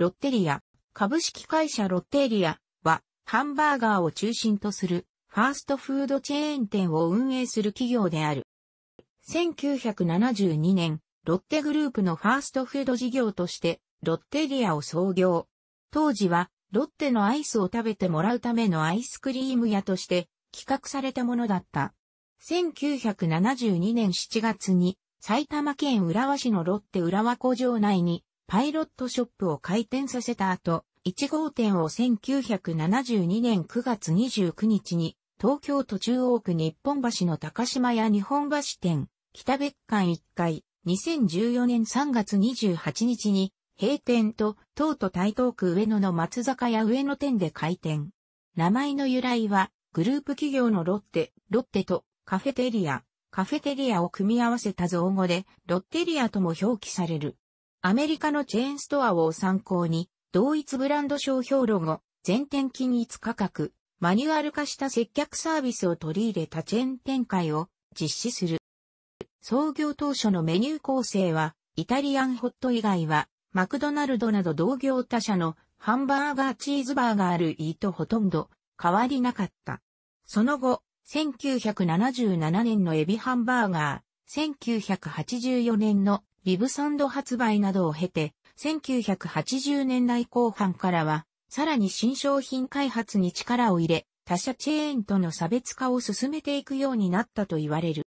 ロッテリア、株式会社ロッテリアは、ハンバーガーを中心とする、ファーストフードチェーン店を運営する企業である。1972年、ロッテグループのファーストフード事業として、ロッテリアを創業。当時は、ロッテのアイスを食べてもらうためのアイスクリーム屋として企画されたものだった。1972年7月に埼玉県浦和市のロッテ浦和工場内にパイロットショップを開店させた後、1号店を1972年9月29日に、東京都中央区日本橋の高島屋日本橋店、北別館1階、2014年3月28日に、閉店と、東都台東区上野の松坂屋上野店で開店。名前の由来は、グループ企業のロッテ、ロッテとカフェテリア、カフェテリアを組み合わせた造語で、ロッテリアとも表記される。アメリカのチェーンストアを参考に、同一ブランド商標ロゴ、全店均一価格、マニュアル化した接客サービスを取り入れたチェーン展開を実施する。創業当初のメニュー構成は、イタリアンホット以外は、マクドナルドなど同業他社のハンバーガーチーズバーガー類とほとんど変わりなかった。その後、1977年のエビハンバーガー、1984年のビブサンド発売などを経て、1980年代後半からは、さらに新商品開発に力を入れ、他社チェーンとの差別化を進めていくようになったと言われる。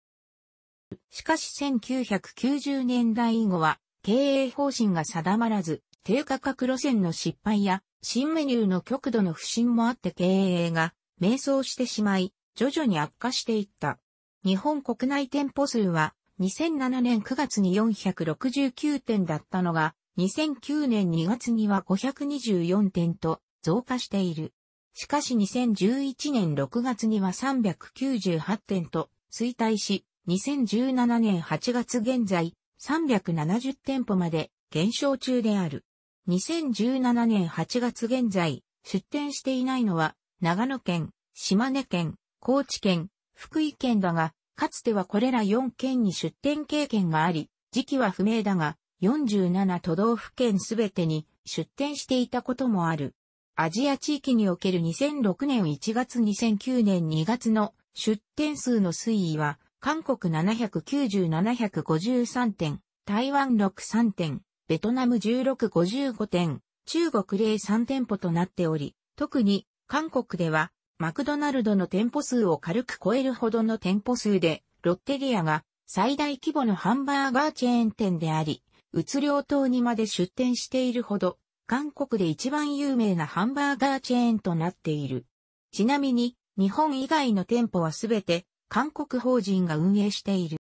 しかし1990年代以後は、経営方針が定まらず、低価格路線の失敗や、新メニューの極度の不振もあって経営が、迷走してしまい、徐々に悪化していった。日本国内店舗数は、2007年9月に469点だったのが、2009年2月には524点と増加している。しかし2011年6月には398点と衰退し、2017年8月現在370店舗まで減少中である。2017年8月現在出店していないのは長野県、島根県、高知県、福井県だが、かつてはこれら4県に出店経験があり、時期は不明だが、47都道府県すべてに出店していたこともある。アジア地域における2006年1月2009年2月の出店数の推移は、韓国790-753点、台湾63点、ベトナム1655点、中国03店舗となっており、特に韓国ではマクドナルドの店舗数を軽く超えるほどの店舗数で、ロッテリアが最大規模のハンバーガーチェーン店であり、うつりょう島にまで出店しているほど、韓国で一番有名なハンバーガーチェーンとなっている。ちなみに、日本以外の店舗はすべて韓国法人が運営している。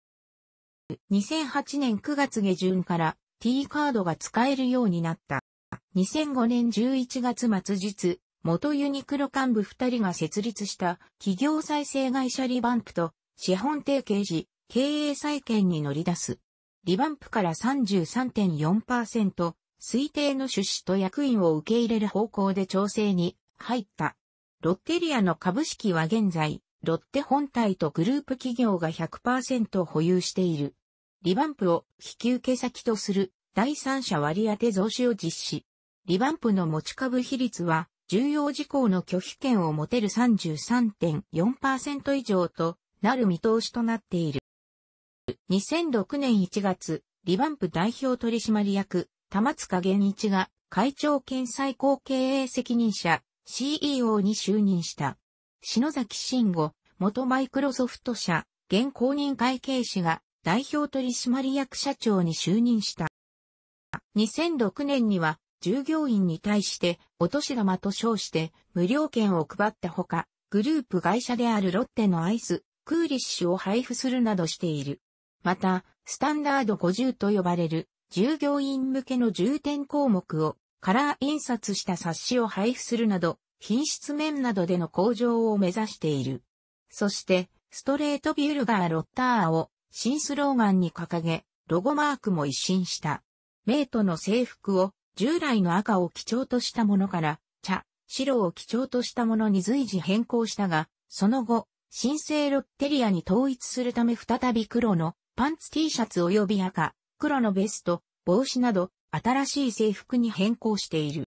2008年9月下旬から T カードが使えるようになった。2005年11月末日、元ユニクロ幹部二人が設立した企業再生会社リバンプと資本提携時、経営再建に乗り出す。リバンプから33.4%、推定の出資と役員を受け入れる方向で調整に入った。ロッテリアの株式は現在、ロッテ本体とグループ企業が100%保有している。リバンプを引き受け先とする第三者割当増資を実施。リバンプの持ち株比率は重要事項の拒否権を持てる33.4%以上となる見通しとなっている。2006年1月、リバンプ代表取締役、玉塚源一が会長兼最高経営責任者 CEO に就任した。篠崎慎吾、元マイクロソフト社、現公認会計士が代表取締役社長に就任した。2006年には従業員に対して、お年玉と称して、無料券を配ったほか、グループ会社であるロッテのアイス、クーリッシュを配布するなどしている。また、スタンダード50と呼ばれる、従業員向けの重点項目を、カラー印刷した冊子を配布するなど、品質面などでの向上を目指している。そして、ストレートビュルガーロッターを、新スローガンに掲げ、ロゴマークも一新した。メイトの制服を従来の赤を基調としたものから、茶、白を基調としたものに随時変更したが、その後、新生ロッテリアに統一するため再び黒のパンツ T シャツ及び赤、黒のベスト、帽子など新しい制服に変更している。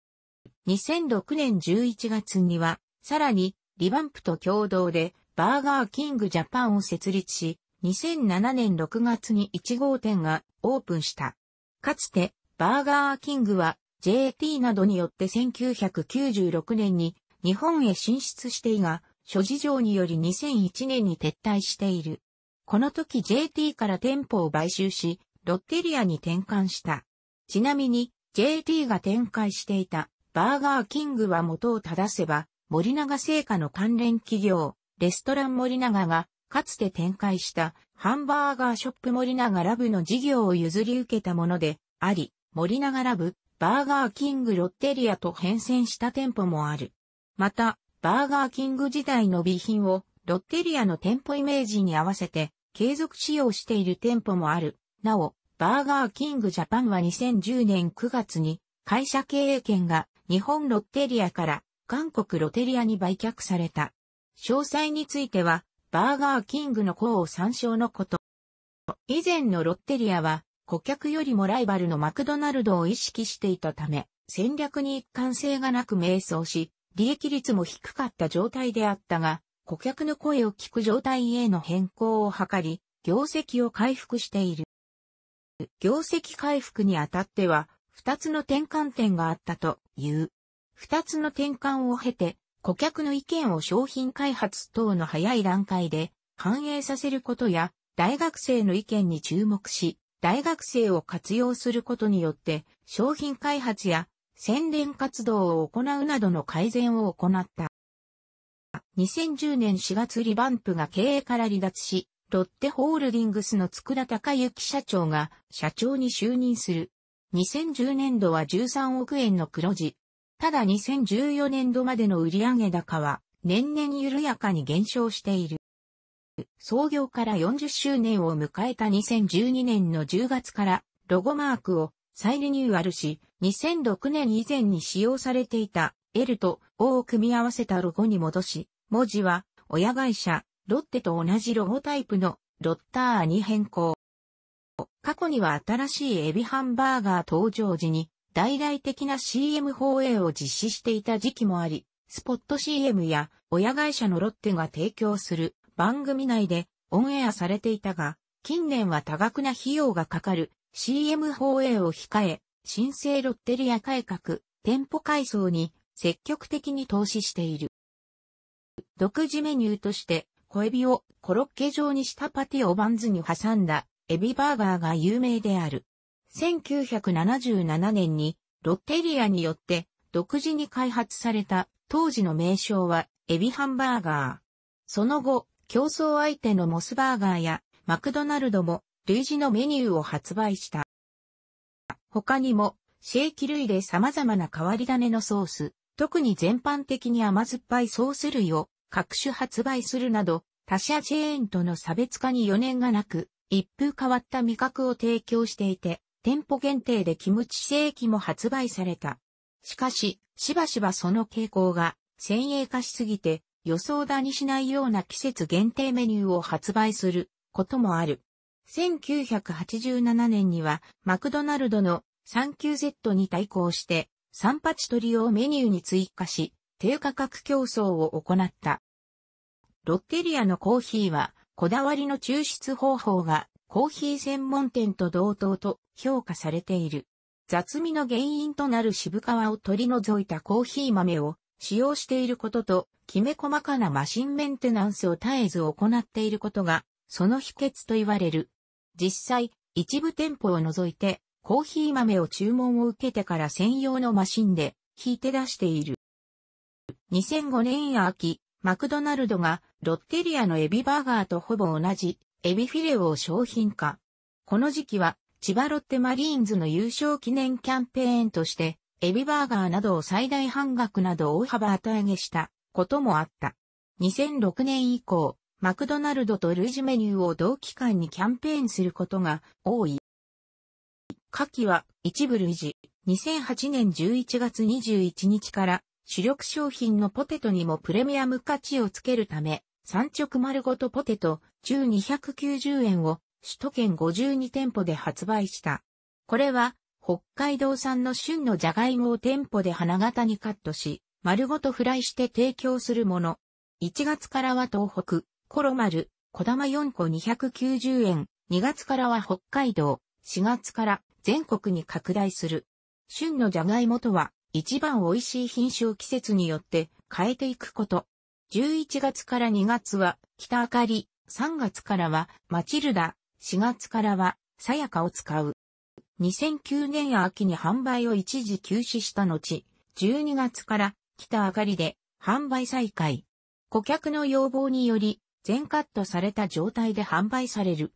2006年11月には、さらにリバンプと共同でバーガーキングジャパンを設立し、2007年6月に1号店がオープンした。かつてバーガーキングは JT などによって1996年に日本へ進出していが、諸事情により2001年に撤退している。この時 JT から店舗を買収し、ロッテリアに転換した。ちなみに JT が展開していたバーガーキングは元を正せば、森永製菓の関連企業、レストラン森永が、かつて展開したハンバーガーショップ森永ラブの事業を譲り受けたものであり、森永ラブ、バーガーキングロッテリアと変遷した店舗もある。また、バーガーキング時代の備品をロッテリアの店舗イメージに合わせて継続使用している店舗もある。なお、バーガーキングジャパンは2010年9月に会社経営権が日本ロッテリアから韓国ロテリアに売却された。詳細についてはバーガーキングの項を参照のこと。以前のロッテリアは顧客よりもライバルのマクドナルドを意識していたため、戦略に一貫性がなく迷走し、利益率も低かった状態であったが、顧客の声を聞く状態への変更を図り、業績を回復している。業績回復にあたっては、二つの転換点があったという。二つの転換を経て、顧客の意見を商品開発等の早い段階で反映させることや、大学生の意見に注目し、大学生を活用することによって商品開発や宣伝活動を行うなどの改善を行った。2010年4月リバンプが経営から離脱し、ロッテホールディングスの佃隆之社長が社長に就任する。2010年度は13億円の黒字。ただ2014年度までの売上高は年々緩やかに減少している。創業から40周年を迎えた2012年の10月からロゴマークを再リニューアルし、2006年以前に使用されていた L と O を組み合わせたロゴに戻し、文字は親会社ロッテと同じロゴタイプのロッターに変更。過去には新しいエビハンバーガー登場時に大々的な CM 放映を実施していた時期もあり、スポット CM や親会社のロッテが提供する番組内でオンエアされていたが、近年は多額な費用がかかる CM 放映を控え、新生ロッテリア改革、店舗改装に積極的に投資している。独自メニューとして、小エビをコロッケ状にしたパティをバンズに挟んだエビバーガーが有名である。1977年にロッテリアによって独自に開発された当時の名称はエビハンバーガー。その後、競争相手のモスバーガーやマクドナルドも類似のメニューを発売した。他にも、シェキ類で様々な変わり種のソース、特に全般的に甘酸っぱいソース類を各種発売するなど、他社チェーンとの差別化に余念がなく、一風変わった味覚を提供していて、店舗限定でキムチシェキも発売された。しかし、しばしばその傾向が先鋭化しすぎて、予想だにしないような季節限定メニューを発売することもある。1987年にはマクドナルドの 39Z に対抗してチ取りをメニューに追加し低価格競争を行った。ロッテリアのコーヒーはこだわりの抽出方法がコーヒー専門店と同等と評価されている。雑味の原因となる渋皮を取り除いたコーヒー豆を使用していることと、きめ細かなマシンメンテナンスを絶えず行っていることが、その秘訣と言われる。実際、一部店舗を除いて、コーヒー豆を注文を受けてから専用のマシンで、引いて出している。2005年秋、マクドナルドが、ロッテリアのエビバーガーとほぼ同じ、エビフィレオを商品化。この時期は、千葉ロッテマリーンズの優勝記念キャンペーンとして、エビバーガーなどを最大半額など大幅値上げしたこともあった。2006年以降、マクドナルドと類似メニューを同期間にキャンペーンすることが多い。下記は一部類似。2008年11月21日から主力商品のポテトにもプレミアム価値をつけるため、産直丸ごとポテト中290円を首都圏52店舗で発売した。これは北海道産の旬のじゃがいもを店舗で花形にカットし、丸ごとフライして提供するもの。1月からは東北、コロマル、小玉4個290円。2月からは北海道、4月から全国に拡大する。旬のじゃがいもとは、一番美味しい品種を季節によって変えていくこと。11月から2月は、北あかり、3月からは、マチルダ、4月からは、さやかを使う。2009年秋に販売を一時休止した後、12月から北あかりで販売再開。顧客の要望により全カットされた状態で販売される。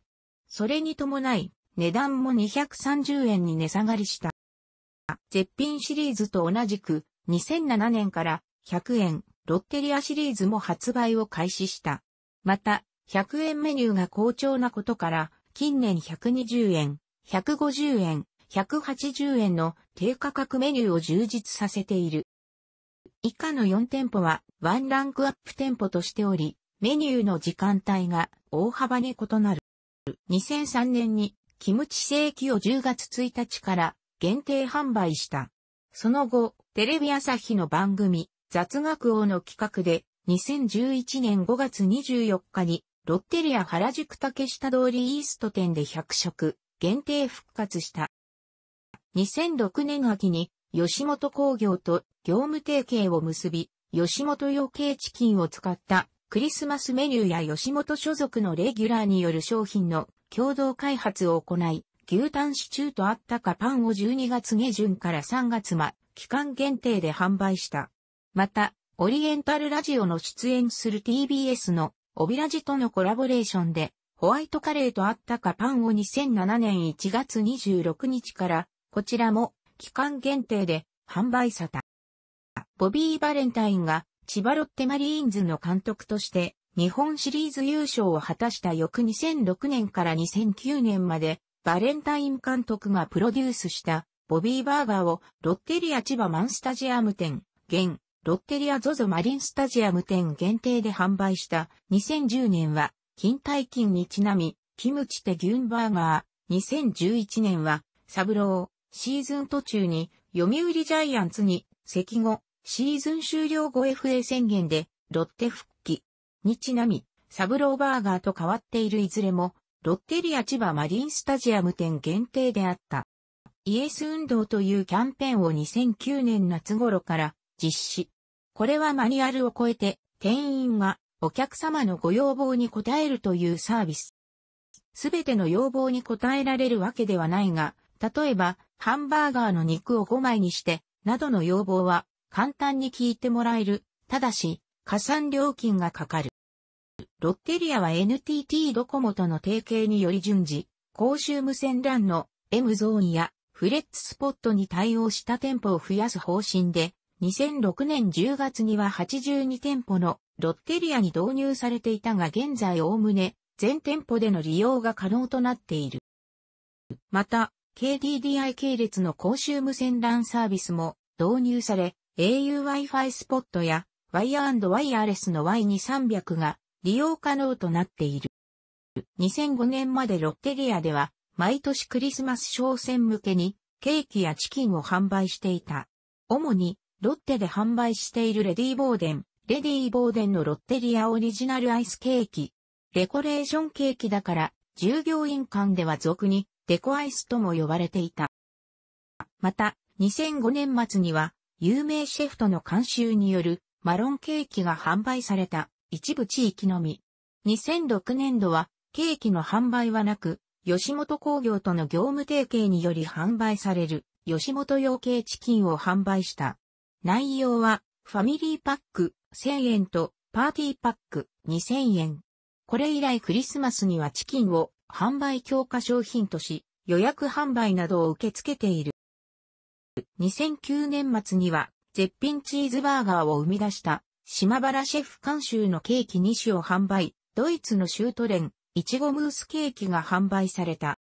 それに伴い値段も230円に値下がりした。絶品シリーズと同じく2007年から100円ロッテリアシリーズも発売を開始した。また100円メニューが好調なことから近年120円150円、180円の低価格メニューを充実させている。以下の4店舗はワンランクアップ店舗としており、メニューの時間帯が大幅に異なる。2003年にキムチ正規を10月1日から限定販売した。その後、テレビ朝日の番組、雑学王の企画で、2011年5月24日に、ロッテリア原宿竹下通りイースト店で100食、限定復活した。2006年秋に吉本工業と業務提携を結び、吉本用鶏チキンを使ったクリスマスメニューや吉本所属のレギュラーによる商品の共同開発を行い、牛タンシチューとあったかパンを12月下旬から3月間、期間限定で販売した。また、オリエンタルラジオの出演する TBS のオビラジとのコラボレーションで、ホワイトカレーとあったかパンを2007年1月26日から、こちらも期間限定で販売された。ボビー・バレンタインが千葉ロッテマリーンズの監督として日本シリーズ優勝を果たした翌2006年から2009年までバレンタイン監督がプロデュースしたボビーバーガーをロッテリア千葉マンスタジアム店、現、ロッテリアゾゾマリンスタジアム店限定で販売した2010年は金大金にちなみ、キムチテ・ギュンバーガー、2011年は、サブロー、シーズン途中に、読売ジャイアンツに、席後、シーズン終了後 FA 宣言で、ロッテ復帰。にちなみ、サブローバーガーと変わっているいずれも、ロッテリア千葉マリンスタジアム店限定であった。イエス運動というキャンペーンを2009年夏頃から実施。これはマニュアルを超えて店員がお客様のご要望に応えるというサービス。すべての要望に応えられるわけではないが、例えば、ハンバーガーの肉を5枚にして、などの要望は、簡単に聞いてもらえる。ただし、加算料金がかかる。ロッテリアは NTT ドコモとの提携により順次、公衆無線 LAN の M ゾーンやフレッツスポットに対応した店舗を増やす方針で、2006年10月には82店舗のロッテリアに導入されていたが現在おおむね全店舗での利用が可能となっている。また、KDDI 系列の公衆無線 LAN サービスも導入され、au Wi-Fi スポットやワイヤーワイヤレスの Y2300 が利用可能となっている。2005年までロッテリアでは毎年クリスマス商戦向けにケーキやチキンを販売していた。主にロッテで販売しているレディーボーデン、レディー・ボーデンのロッテリアオリジナルアイスケーキ。デコレーションケーキだから、従業員間では俗にデコアイスとも呼ばれていた。また、2005年末には、有名シェフとの監修によるマロンケーキが販売された一部地域のみ。2006年度は、ケーキの販売はなく、吉本工業との業務提携により販売される吉本用系チキンを販売した。内容は、ファミリーパック、1000円とパーティーパック2000円。これ以来クリスマスにはチキンを販売強化商品とし、予約販売などを受け付けている。2009年末には絶品チーズバーガーを生み出した島原シェフ監修のケーキ2種を販売、ドイツのシュートレン、いちごムースケーキが販売された。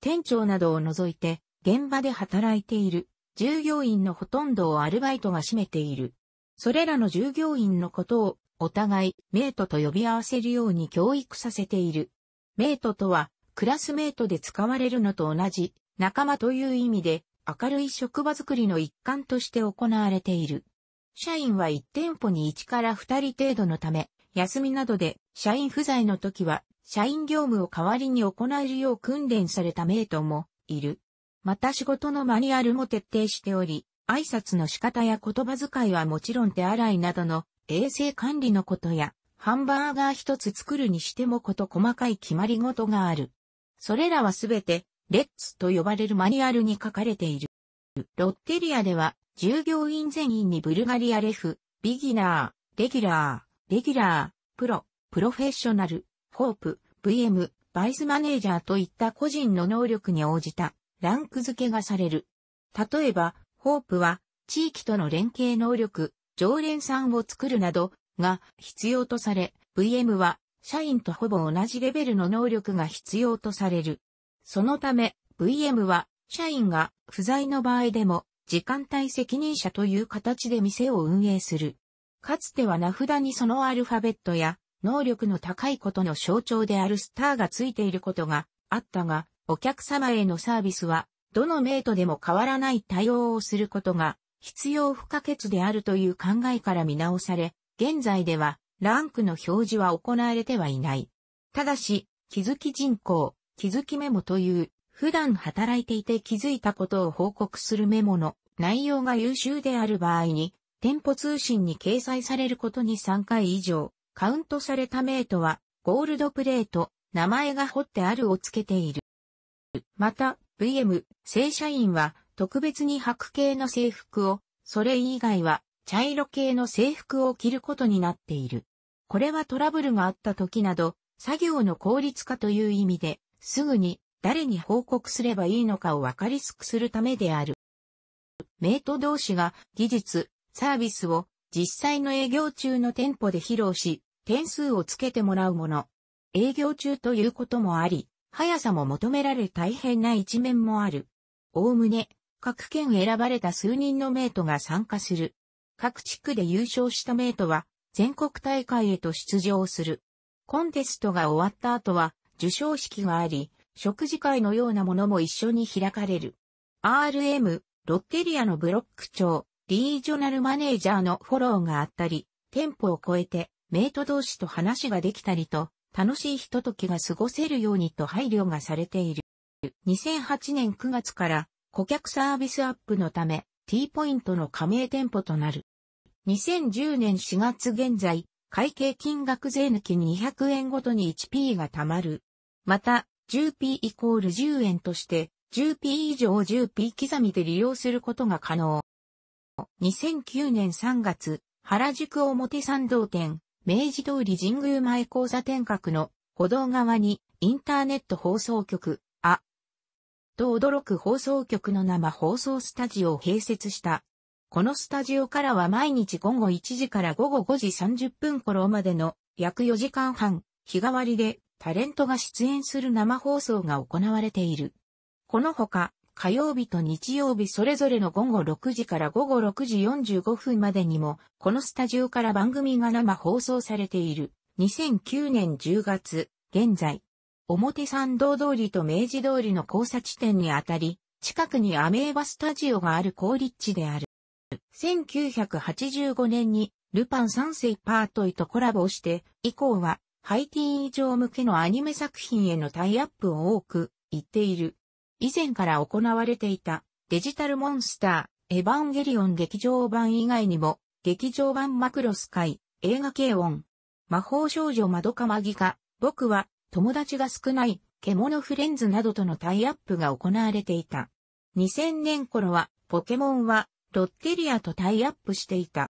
店長などを除いて現場で働いている従業員のほとんどをアルバイトが占めている。それらの従業員のことを、お互い、メイトと呼び合わせるように教育させている。メイトとは、クラスメイトで使われるのと同じ、仲間という意味で、明るい職場づくりの一環として行われている。社員は1店舗に1から2人程度のため、休みなどで社員不在の時は、社員業務を代わりに行えるよう訓練されたメイトもいる。また仕事のマニュアルも徹底しており、挨拶の仕方や言葉遣いはもちろん手洗いなどの衛生管理のことや、ハンバーガー一つ作るにしてもこと細かい決まり事がある。それらはすべて、レッツと呼ばれるマニュアルに書かれている。ロッテリアでは、従業員全員にブルガリアレフ、ビギナー、レギュラー、レギュラー、プロ、プロフェッショナル、ホープ、VM、バイスマネージャーといった個人の能力に応じたランク付けがされる。例えば、ホープは、地域との連携能力、常連さんを作るなど、が必要とされ、VM は、社員とほぼ同じレベルの能力が必要とされる。そのため、VM は、社員が不在の場合でも、時間帯責任者という形で店を運営する。かつては名札にそのアルファベットや、能力の高いことの象徴であるスターがついていることがあったが、お客様へのサービスはどのメイトでも変わらない対応をすることが必要不可欠であるという考えから見直され、現在ではランクの表示は行われてはいない。ただし、気づき人口、気づきメモという普段働いていて気づいたことを報告するメモの内容が優秀である場合に、店舗通信に掲載されることに3回以上、カウントされたメイトは、ゴールドプレート、名前が彫ってあるをつけている。また、VM、正社員は特別に白系の制服を、それ以外は茶色系の制服を着ることになっている。これはトラブルがあった時など、作業の効率化という意味で、すぐに誰に報告すればいいのかを分かりやすくするためである。メイト同士が技術、サービスを実際の営業中の店舗で披露し、点数をつけてもらうもの。営業中ということもあり、速さも求められ大変な一面もある。おおむね、各県選ばれた数人のメイトが参加する。各地区で優勝したメイトは、全国大会へと出場する。コンテストが終わった後は、受賞式があり、食事会のようなものも一緒に開かれる。RM、ロッテリアのブロック長、リージョナルマネージャーのフォローがあったり、店舗を超えて、メイト同士と話ができたりと、楽しいひとときが過ごせるようにと配慮がされている。2008年9月から顧客サービスアップのため T ポイントの加盟店舗となる。2010年4月現在、会計金額税抜き200円ごとに 1P が貯まる。また、10P イコール10円として、10P 以上 10P 刻みで利用することが可能。2009年3月、原宿表参道店、明治通り神宮前交差点角の歩道側にインターネット放送局、あ、と驚く放送局の生放送スタジオを併設した。このスタジオからは毎日午後1時から午後5時30分頃までの約4時間半、日替わりでタレントが出演する生放送が行われている。このほか、火曜日と日曜日それぞれの午後6時から午後6時45分までにも、このスタジオから番組が生放送されている。2009年10月、現在、表参道通りと明治通りの交差地点にあたり、近くにアメーバスタジオがある高立地である。1985年に、ルパン三世パートイとコラボして、以降は、ハイティーン以上向けのアニメ作品へのタイアップを多く、言っている。以前から行われていたデジタルモンスター、エヴァンゲリオン劇場版以外にも、劇場版マクロス界、映画系音、魔法少女ドかマギカ僕は友達が少ない獣フレンズなどとのタイアップが行われていた。2000年頃は、ポケモンは、ロッテリアとタイアップしていた。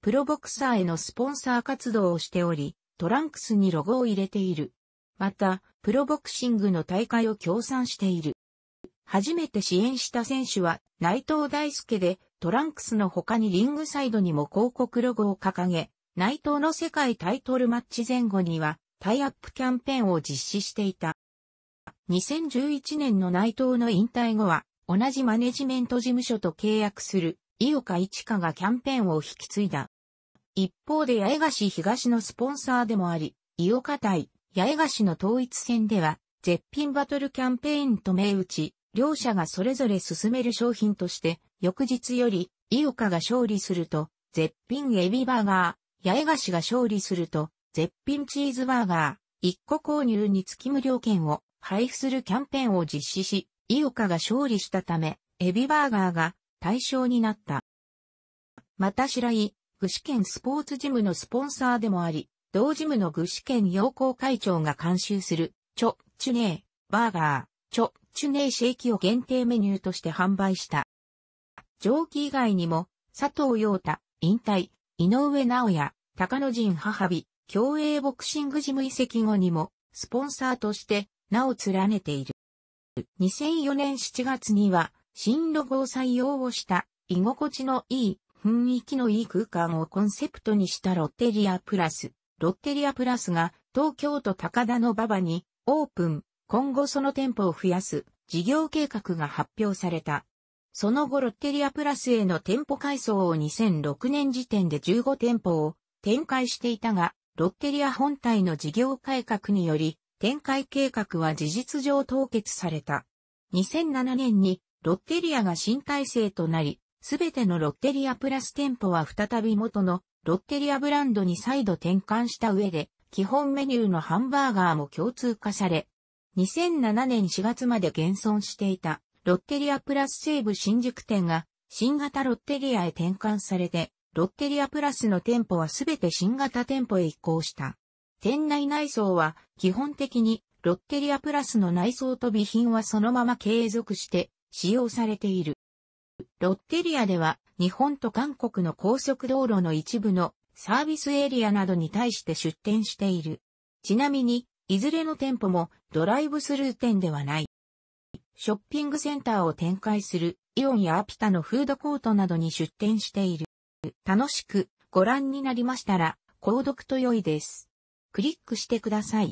プロボクサーへのスポンサー活動をしており、トランクスにロゴを入れている。また、プロボクシングの大会を協賛している。初めて支援した選手は内藤大輔で、トランクスの他にリングサイドにも広告ロゴを掲げ、内藤の世界タイトルマッチ前後にはタイアップキャンペーンを実施していた。2011年の内藤の引退後は、同じマネジメント事務所と契約する井岡一華がキャンペーンを引き継いだ。一方で八重樫東のスポンサーでもあり、井岡対八重樫の統一戦では、絶品バトルキャンペーンと銘打ち、両者がそれぞれ進める商品として、翌日より、井岡が勝利すると、絶品エビバーガー、八重樫が勝利すると、絶品チーズバーガー、一個購入につき無料券を配布するキャンペーンを実施し、井岡が勝利したため、エビバーガーが対象になった。また白井、具志堅スポーツジムのスポンサーでもあり、同事務の具志堅洋行会長が監修する、チョ、チュネー、バーガー、チョ、チュネーシェイキを限定メニューとして販売した。蒸気以外にも、佐藤陽太、引退、井上直也、高野人、母日、競泳ボクシング事務遺跡後にも、スポンサーとして名を連ねている。2004年7月には、新ロゴを採用をした居心地のいい、雰囲気のいい空間をコンセプトにしたロッテリアプラス。ロッテリアプラスが東京都高田の馬場にオープン、今後その店舗を増やす事業計画が発表された。その後ロッテリアプラスへの店舗改装を2006年時点で15店舗を展開していたが、ロッテリア本体の事業改革により、展開計画は事実上凍結された。2007年にロッテリアが新体制となり、すべてのロッテリアプラス店舗は再び元のロッテリアブランドに再度転換した上で、基本メニューのハンバーガーも共通化され、2007年4月まで現存していたロッテリアプラス西部新宿店が新型ロッテリアへ転換されて、ロッテリアプラスの店舗はすべて新型店舗へ移行した。店内内装は基本的にロッテリアプラスの内装と備品はそのまま継続して使用されている。ロッテリアでは日本と韓国の高速道路の一部のサービスエリアなどに対して出店している。ちなみに、いずれの店舗もドライブスルー店ではない。ショッピングセンターを展開するイオンやアピタのフードコートなどに出店している。楽しくご覧になりましたら、購読と良いです。クリックしてください。